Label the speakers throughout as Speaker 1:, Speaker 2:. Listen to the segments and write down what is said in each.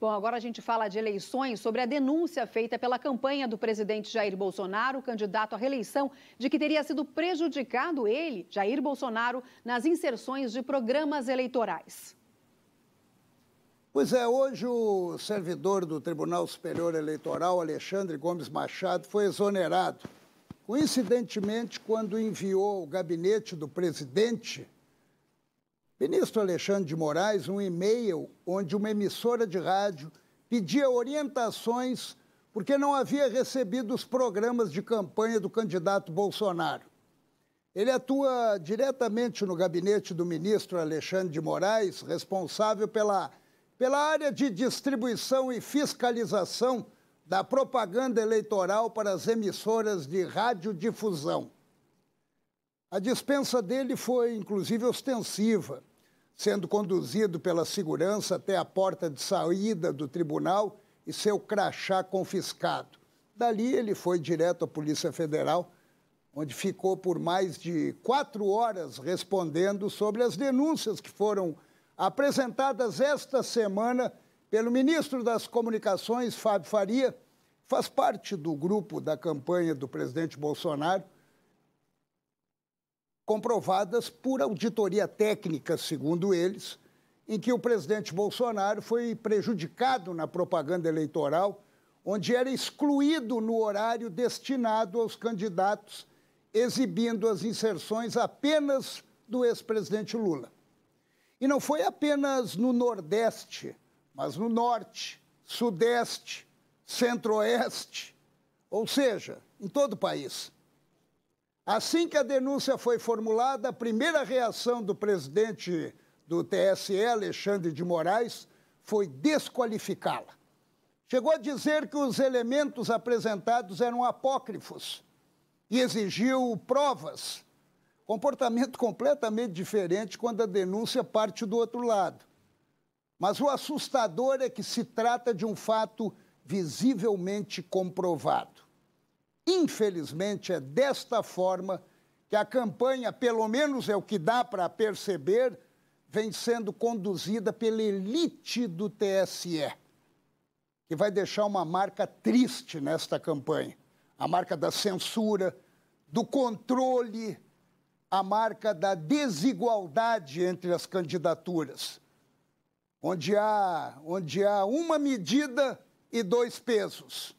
Speaker 1: Bom, agora a gente fala de eleições sobre a denúncia feita pela campanha do presidente Jair Bolsonaro, candidato à reeleição, de que teria sido prejudicado ele, Jair Bolsonaro, nas inserções de programas eleitorais. Pois é, hoje o servidor do Tribunal Superior Eleitoral, Alexandre Gomes Machado, foi exonerado. Coincidentemente, quando enviou o gabinete do presidente Ministro Alexandre de Moraes, um e-mail onde uma emissora de rádio pedia orientações porque não havia recebido os programas de campanha do candidato Bolsonaro. Ele atua diretamente no gabinete do ministro Alexandre de Moraes, responsável pela, pela área de distribuição e fiscalização da propaganda eleitoral para as emissoras de radiodifusão. A dispensa dele foi, inclusive, ostensiva sendo conduzido pela segurança até a porta de saída do tribunal e seu crachá confiscado. Dali ele foi direto à Polícia Federal, onde ficou por mais de quatro horas respondendo sobre as denúncias que foram apresentadas esta semana pelo ministro das Comunicações, Fábio Faria, faz parte do grupo da campanha do presidente Bolsonaro comprovadas por auditoria técnica, segundo eles, em que o presidente Bolsonaro foi prejudicado na propaganda eleitoral, onde era excluído no horário destinado aos candidatos, exibindo as inserções apenas do ex-presidente Lula. E não foi apenas no Nordeste, mas no Norte, Sudeste, Centro-Oeste, ou seja, em todo o país. Assim que a denúncia foi formulada, a primeira reação do presidente do TSE, Alexandre de Moraes, foi desqualificá-la. Chegou a dizer que os elementos apresentados eram apócrifos e exigiu provas. Comportamento completamente diferente quando a denúncia parte do outro lado. Mas o assustador é que se trata de um fato visivelmente comprovado. Infelizmente, é desta forma que a campanha, pelo menos é o que dá para perceber, vem sendo conduzida pela elite do TSE, que vai deixar uma marca triste nesta campanha a marca da censura, do controle, a marca da desigualdade entre as candidaturas, onde há, onde há uma medida e dois pesos.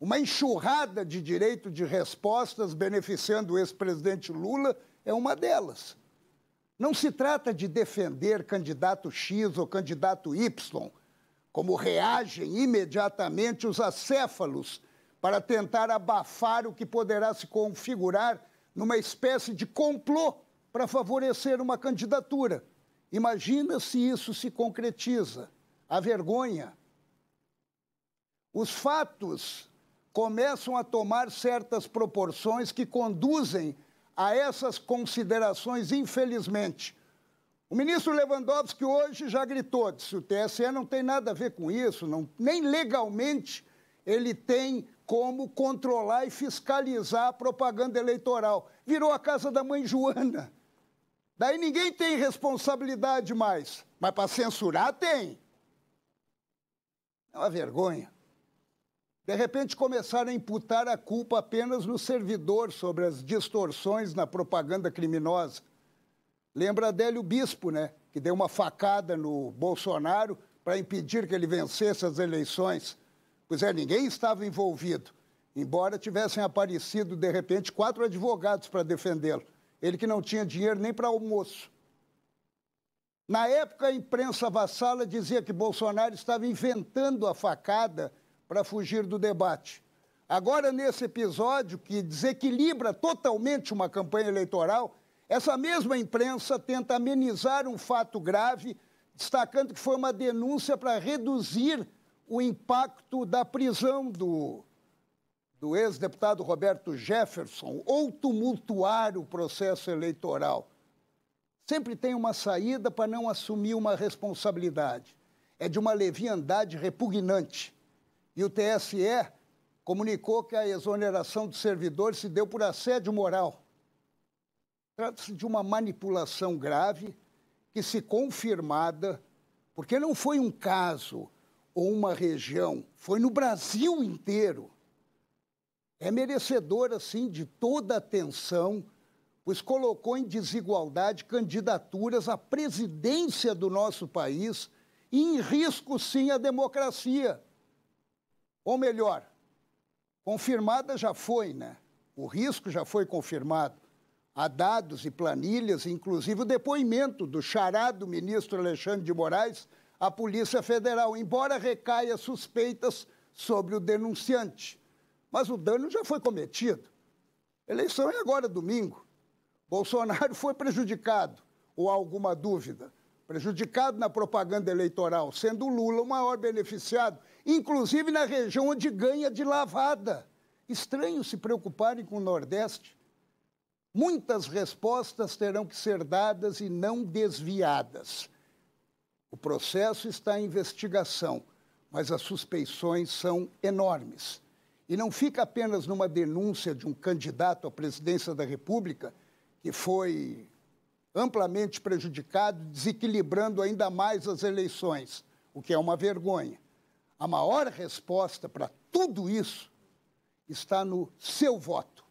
Speaker 1: Uma enxurrada de direito de respostas beneficiando o ex-presidente Lula é uma delas. Não se trata de defender candidato X ou candidato Y, como reagem imediatamente os acéfalos para tentar abafar o que poderá se configurar numa espécie de complô para favorecer uma candidatura. Imagina se isso se concretiza. A vergonha. Os fatos começam a tomar certas proporções que conduzem a essas considerações, infelizmente. O ministro Lewandowski hoje já gritou, disse o TSE não tem nada a ver com isso, não, nem legalmente ele tem como controlar e fiscalizar a propaganda eleitoral. Virou a casa da mãe Joana. Daí ninguém tem responsabilidade mais, mas para censurar tem. É uma vergonha. De repente começaram a imputar a culpa apenas no servidor sobre as distorções na propaganda criminosa. Lembra Adélio Bispo, né? Que deu uma facada no Bolsonaro para impedir que ele vencesse as eleições. Pois é, ninguém estava envolvido, embora tivessem aparecido, de repente, quatro advogados para defendê-lo. Ele que não tinha dinheiro nem para almoço. Na época, a imprensa vassala dizia que Bolsonaro estava inventando a facada para fugir do debate. Agora, nesse episódio que desequilibra totalmente uma campanha eleitoral, essa mesma imprensa tenta amenizar um fato grave, destacando que foi uma denúncia para reduzir o impacto da prisão do, do ex-deputado Roberto Jefferson ou tumultuar o processo eleitoral. Sempre tem uma saída para não assumir uma responsabilidade. É de uma leviandade repugnante. E o TSE comunicou que a exoneração de servidores se deu por assédio moral. Trata-se de uma manipulação grave que, se confirmada, porque não foi um caso ou uma região, foi no Brasil inteiro, é merecedora assim, de toda atenção, pois colocou em desigualdade candidaturas à presidência do nosso país e em risco, sim, a democracia. Ou melhor, confirmada já foi, né? O risco já foi confirmado. Há dados e planilhas, inclusive o depoimento do charado ministro Alexandre de Moraes à Polícia Federal, embora recaia suspeitas sobre o denunciante. Mas o dano já foi cometido. Eleição é agora domingo. Bolsonaro foi prejudicado, ou há alguma dúvida? Prejudicado na propaganda eleitoral, sendo Lula o maior beneficiado inclusive na região onde ganha de lavada. Estranho se preocuparem com o Nordeste. Muitas respostas terão que ser dadas e não desviadas. O processo está em investigação, mas as suspeições são enormes. E não fica apenas numa denúncia de um candidato à presidência da República que foi amplamente prejudicado, desequilibrando ainda mais as eleições, o que é uma vergonha. A maior resposta para tudo isso está no seu voto.